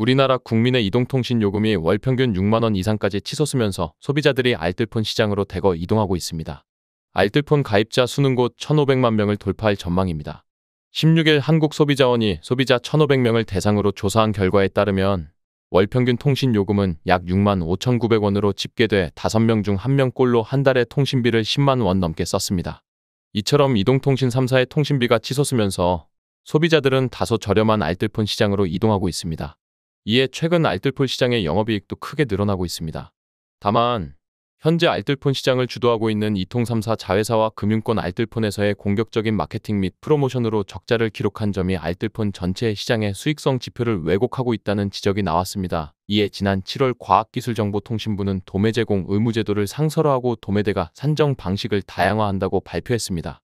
우리나라 국민의 이동통신 요금이 월 평균 6만원 이상까지 치솟으면서 소비자들이 알뜰폰 시장으로 대거 이동하고 있습니다. 알뜰폰 가입자 수는 곧 1,500만 명을 돌파할 전망입니다. 16일 한국소비자원이 소비자 1,500명을 대상으로 조사한 결과에 따르면 월 평균 통신 요금은 약 6만 5,900원으로 집계돼 5명 중 1명꼴로 한 달에 통신비를 10만 원 넘게 썼습니다. 이처럼 이동통신 3사의 통신비가 치솟으면서 소비자들은 다소 저렴한 알뜰폰 시장으로 이동하고 있습니다. 이에 최근 알뜰폰 시장의 영업이익도 크게 늘어나고 있습니다. 다만 현재 알뜰폰 시장을 주도하고 있는 이통 3사 자회사와 금융권 알뜰폰에서의 공격적인 마케팅 및 프로모션으로 적자를 기록한 점이 알뜰폰 전체 시장의 수익성 지표를 왜곡하고 있다는 지적이 나왔습니다. 이에 지난 7월 과학기술정보통신부는 도매 제공 의무제도를 상설화하고 도매대가 산정 방식을 다양화한다고 발표했습니다.